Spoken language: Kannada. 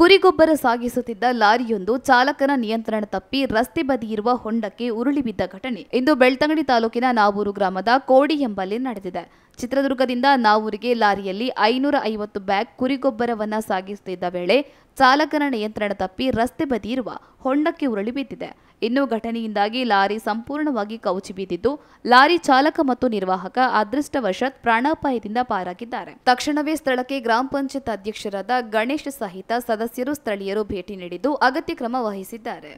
ಕುರಿಗೊಬ್ಬರ ಸಾಗಿಸುತ್ತಿದ್ದ ಲಾರಿಯೊಂದು ಚಾಲಕನ ನಿಯಂತ್ರಣ ತಪ್ಪಿ ರಸ್ತೆ ಬದಿಯಿರುವ ಹೊಂಡಕ್ಕೆ ಉರುಳಿ ಬಿದ್ದ ಘಟನೆ ಇಂದು ಬೆಳ್ತಂಗಡಿ ತಾಲೂಕಿನ ನಾವೂರು ಗ್ರಾಮದ ಕೋಡಿ ಎಂಬಲ್ಲಿ ನಡೆದಿದೆ ಚಿತ್ರದುರ್ಗದಿಂದ ನಾವೂರಿಗೆ ಲಾರಿಯಲ್ಲಿ ಐನೂರ ಐವತ್ತು ಬ್ಯಾಗ್ ಕುರಿಗೊಬ್ಬರವನ್ನ ಸಾಗಿಸುತ್ತಿದ್ದ ವೇಳೆ ಚಾಲಕನ ನಿಯಂತ್ರಣ ತಪ್ಪಿ ರಸ್ತೆ ಬದಿಯಿರುವ ಹೊಂಡಕ್ಕೆ ಉರುಳಿ ಬಿದ್ದಿದೆ ಇನ್ನು ಘಟನೆಯಿಂದಾಗಿ ಲಾರಿ ಸಂಪೂರ್ಣವಾಗಿ ಕೌಚಿ ಬಿದ್ದಿದ್ದು ಲಾರಿ ಚಾಲಕ ಮತ್ತು ನಿರ್ವಾಹಕ ಅದೃಷ್ಟವಶತ್ ಪ್ರಾಣಾಪಾಯದಿಂದ ಪಾರಾಗಿದ್ದಾರೆ ತಕ್ಷಣವೇ ಸ್ಥಳಕ್ಕೆ ಗ್ರಾಮ ಪಂಚಾಯತ್ ಅಧ್ಯಕ್ಷರಾದ ಗಣೇಶ್ ಸಹಿತ ಸದಸ್ಯ ಸದಸ್ಯರು ಸ್ಥಳೀಯರು ಭೇಟಿ ನೀಡಿದ್ದು ಅಗತ್ಯ ಕ್ರಮ ವಹಿಸಿದ್ದಾರೆ